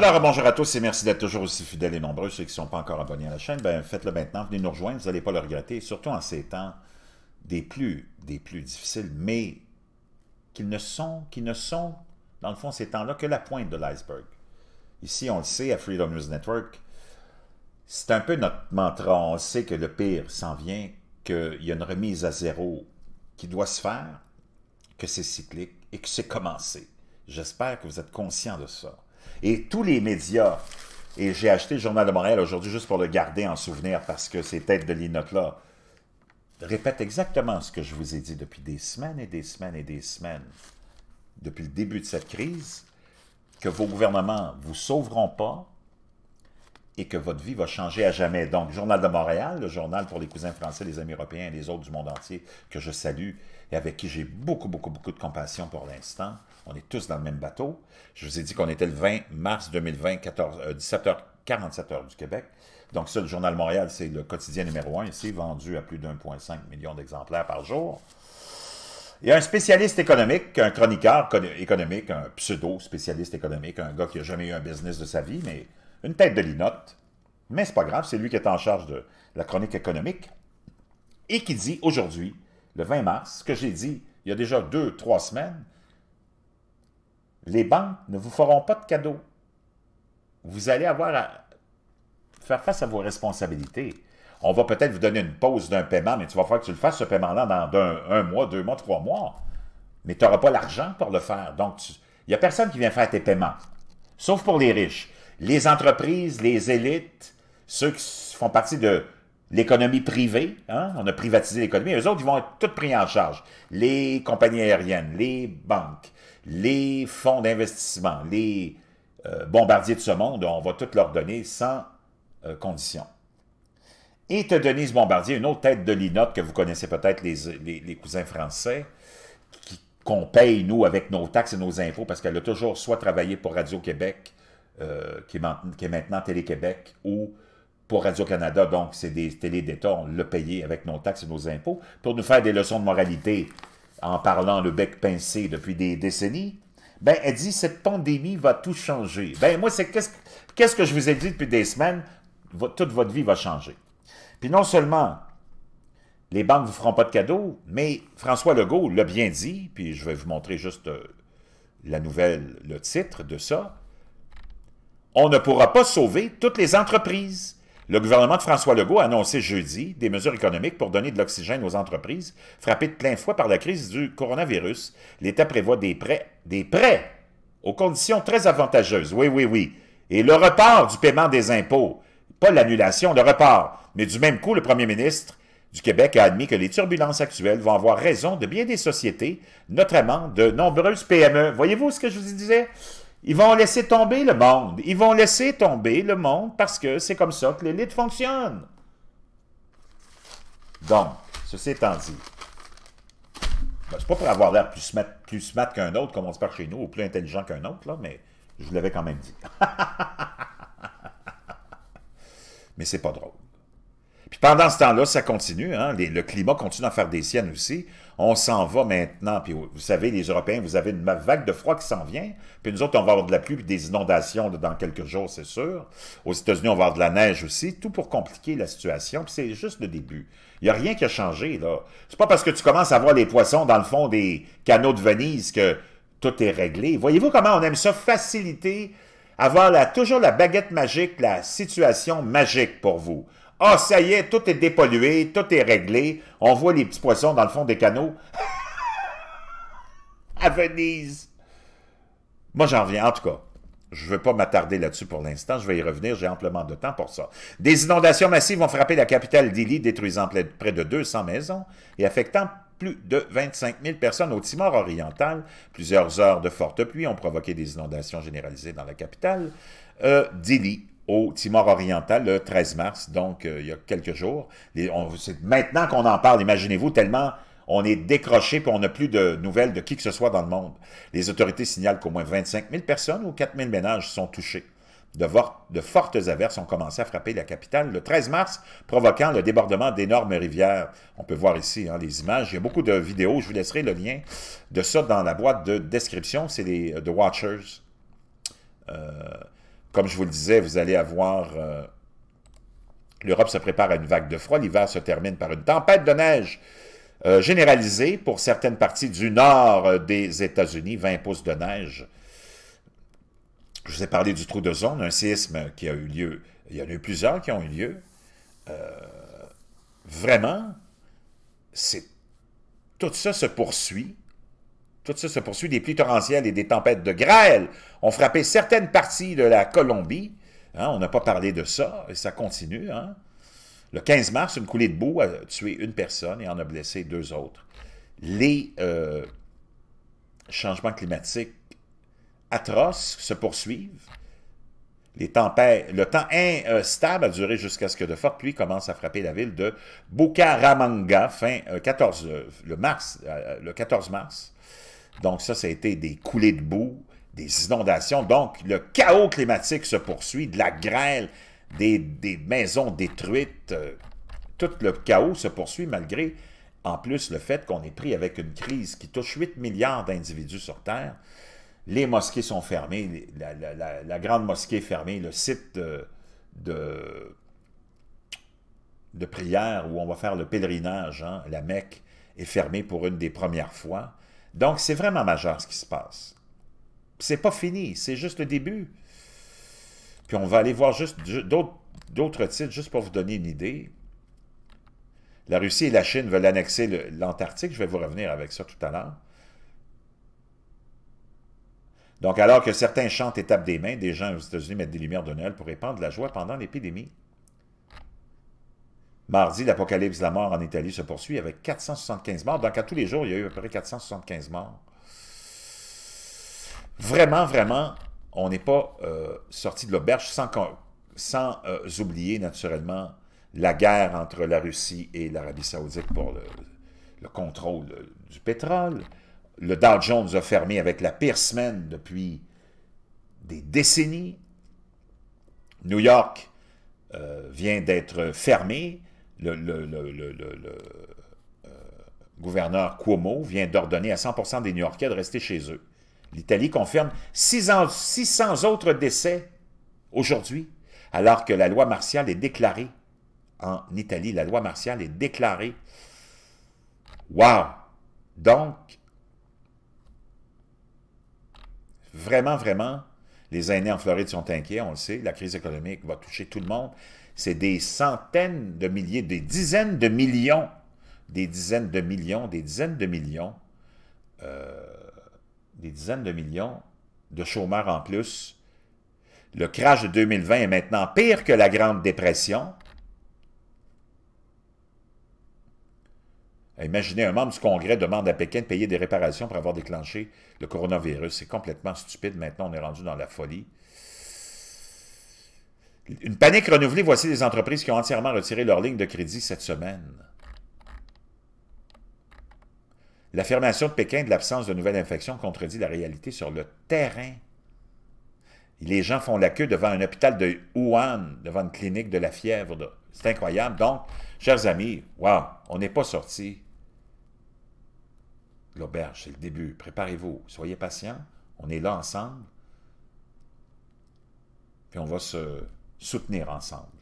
Alors, bonjour à tous et merci d'être toujours aussi fidèles et nombreux. Ceux qui ne sont pas encore abonnés à la chaîne, ben, faites-le maintenant. Venez nous rejoindre, vous n'allez pas le regretter, surtout en ces temps des plus, des plus difficiles, mais qui ne sont, qui ne sont, dans le fond, ces temps-là, que la pointe de l'iceberg. Ici, on le sait, à Freedom News Network, c'est un peu notre mantra. On sait que le pire s'en vient, qu'il y a une remise à zéro qui doit se faire, que c'est cyclique et que c'est commencé. J'espère que vous êtes conscient de ça. Et tous les médias, et j'ai acheté le Journal de Montréal aujourd'hui juste pour le garder en souvenir parce que ces têtes de linotte-là répètent exactement ce que je vous ai dit depuis des semaines et des semaines et des semaines, depuis le début de cette crise, que vos gouvernements ne vous sauveront pas et que votre vie va changer à jamais. Donc, Journal de Montréal, le journal pour les cousins français, les amis européens et les autres du monde entier que je salue et avec qui j'ai beaucoup, beaucoup, beaucoup de compassion pour l'instant, on est tous dans le même bateau. Je vous ai dit qu'on était le 20 mars 2020, 17h47 euh, heures du Québec. Donc ça, le Journal Montréal, c'est le quotidien numéro un ici, vendu à plus d'1,5 million d'exemplaires par jour. Il y a un spécialiste économique, un chroniqueur économique, un pseudo-spécialiste économique, un gars qui n'a jamais eu un business de sa vie, mais une tête de linotte. Mais c'est pas grave, c'est lui qui est en charge de la chronique économique. Et qui dit aujourd'hui, le 20 mars, ce que j'ai dit il y a déjà deux, trois semaines, les banques ne vous feront pas de cadeaux. Vous allez avoir à faire face à vos responsabilités. On va peut-être vous donner une pause d'un paiement, mais tu vas falloir que tu le fasses, ce paiement-là, dans un, mois, deux mois, trois mois. Mais tu n'auras pas l'argent pour le faire. Donc, il n'y a personne qui vient faire tes paiements, sauf pour les riches. Les entreprises, les élites, ceux qui font partie de l'économie privée, hein? on a privatisé l'économie, eux autres, ils vont être tous pris en charge. Les compagnies aériennes, les banques, les fonds d'investissement, les euh, bombardiers de ce monde, on va tout leur donner sans euh, condition. Et te Denise Bombardier, une autre tête de linotte que vous connaissez peut-être les, cousins français, qu'on paye, nous, avec nos taxes et nos impôts, parce qu'elle a toujours soit travaillé pour Radio-Québec, euh, qui, est maintenant Télé-Québec, ou pour Radio-Canada, donc c'est des télé d'État, on l'a payé avec nos taxes et nos impôts, pour nous faire des leçons de moralité en parlant le bec pincé depuis des décennies, ben, elle dit cette pandémie va tout changer. Ben, moi, c'est qu'est-ce que je vous ai dit depuis des semaines? toute votre vie va changer. Puis non seulement les banques ne vous feront pas de cadeaux, mais François Legault l'a bien dit, puis je vais vous montrer juste euh, la nouvelle, le titre de ça. On ne pourra pas sauver toutes les entreprises. Le gouvernement de François Legault a annoncé jeudi des mesures économiques pour donner de l'oxygène aux entreprises frappées de plein fouet par la crise du coronavirus. L'État prévoit des prêts, des prêts aux conditions très avantageuses. Oui, oui, oui. Et le report du paiement des impôts. Pas l'annulation, le report. Mais du même coup, le premier ministre du Québec a admis que les turbulences actuelles vont avoir raison de bien des sociétés, notamment de nombreuses PME. Voyez-vous ce que je vous disais? Ils vont laisser tomber le monde. Ils vont laisser tomber le monde parce que c'est comme ça que l'élite fonctionne. Donc, ceci étant dit, ce ben, c'est pas pour avoir l'air plus smart, plus qu'un autre, comme on se parle chez nous, ou plus intelligent qu'un autre, là, mais je vous l'avais quand même dit. mais c'est pas drôle. Puis pendant ce temps-là, ça continue. Hein? le climat continue à faire des siennes aussi. On s'en va maintenant. Puis vous savez, les Européens, vous avez une vague de froid qui s'en vient. Puis nous autres, on va avoir de la pluie puis des inondations dans quelques jours, c'est sûr. Aux États-Unis, on va avoir de la neige aussi. Tout pour compliquer la situation. Puis c'est juste le début. Il n'y a rien qui a changé, là. C'est pas parce que tu commences à voir les poissons dans le fond des canaux de Venise que tout est réglé. Voyez-vous comment on aime ça faciliter avoir toujours la baguette magique, la situation magique pour vous. Ah, ça y est, tout est dépollué, tout est réglé. On voit les petits poissons dans le fond des canaux. à Venise. Moi, j'en reviens, en tout cas. Je ne veux pas m'attarder là-dessus pour l'instant, je vais y revenir, j'ai amplement de temps pour ça. Des inondations massives ont frappé la capitale d'Ili, détruisant près de 200 maisons et affectant plus de 25 000 personnes au Timor oriental. Plusieurs heures de fortes pluies ont provoqué des inondations généralisées dans la capitale euh, d'Ili, au Timor oriental le 13 mars, donc euh, il y a quelques jours. Les, maintenant qu'on en parle, imaginez-vous tellement on est décroché puis on n'a plus de nouvelles de qui que ce soit dans le monde. Les autorités signalent qu'au moins 25 000 personnes ou 4 000 ménages sont touchés. De, fortes averses ont commencé à frapper la capitale le 13 mars, provoquant le débordement d'énormes rivières. On peut voir ici hein, les images. Il y a beaucoup de vidéos. Je vous laisserai le lien de ça dans la boîte de description. C'est les euh, The Watchers. Euh, comme je vous le disais, vous allez avoir... Euh, L'Europe se prépare à une vague de froid. L'hiver se termine par une tempête de neige euh, généralisée pour certaines parties du nord euh, des États-Unis. 20 pouces de neige. Je vous ai parlé du trou de zone, un séisme qui a eu lieu. Il y en a eu plusieurs qui ont eu lieu. vraiment, tout ça se poursuit. Tout ça se poursuit. Des pluies torrentielles et des tempêtes de grêle ont frappé certaines parties de la Colombie. Hein, on n'a pas parlé de ça, et ça continue. Hein. Le 15 mars, une coulée de boue a tué une personne et en a blessé deux autres. Les euh, changements climatiques atroces se poursuivent. Les tempêtes, le temps instable euh, a duré jusqu'à ce que de fortes pluies commencent à frapper la ville de Bucaramanga fin 14, euh, le, mars, le 14 mars. Donc ça, ça a été des coulées de boue, des inondations. Donc le chaos climatique se poursuit, de la grêle, des, maisons détruites. Euh, tout le chaos se poursuit malgré, en plus, le fait qu'on est pris avec une crise qui touche 8 milliards d'individus sur Terre. Les mosquées sont fermées, la, grande mosquée est fermée, le site de, prière où on va faire le pèlerinage, hein, la Mecque, est fermée pour une des premières fois. Donc, c'est vraiment majeur ce qui se passe. C'est pas fini, c'est juste le début. Puis on va aller voir juste d'autres titres, juste pour vous donner une idée. La Russie et la Chine veulent annexer l'Antarctique. Je vais vous revenir avec ça tout à l'heure. Donc, alors que certains chantent et tapent des mains, des gens aux États-Unis mettent des lumières de Noël pour répandre la joie pendant l'épidémie. Mardi, l'apocalypse de la mort en Italie se poursuit avec 475 morts. Donc, à tous les jours, il y a eu à peu près 475 morts. Vraiment, vraiment, on n'est pas euh, sorti de l'auberge sans, sans euh, oublier, naturellement, la guerre entre la Russie et l'Arabie saoudite pour le, contrôle du pétrole. Le Dow Jones a fermé avec la pire semaine depuis des décennies. New York euh, vient d'être fermé le, euh, gouverneur Cuomo vient d'ordonner à 100 des New-Yorkais de rester chez eux. L'Italie confirme 600, 600 autres décès aujourd'hui, alors que la loi martiale est déclarée. En Italie, la loi martiale est déclarée. Wow! Donc, vraiment, vraiment, les aînés en Floride sont inquiets, on le sait. La crise économique va toucher tout le monde. C'est des centaines de milliers, des dizaines de millions, des dizaines de millions, des dizaines de millions, euh, des dizaines de millions de chômeurs en plus. Le crash de 2020 est maintenant pire que la Grande Dépression. Imaginez, un membre du Congrès demande à Pékin de payer des réparations pour avoir déclenché le coronavirus. C'est complètement stupide. Maintenant, on est rendu dans la folie. Une panique renouvelée, voici des entreprises qui ont entièrement retiré leur ligne de crédit cette semaine. L'affirmation de Pékin de l'absence de nouvelles infections contredit la réalité sur le terrain. Les gens font la queue devant un hôpital de Wuhan, devant une clinique de la fièvre. C'est incroyable. Donc, chers amis, wow, on n'est pas sorti l'auberge, c'est le début. Préparez-vous, soyez patients, on est là ensemble, puis on va se soutenir ensemble.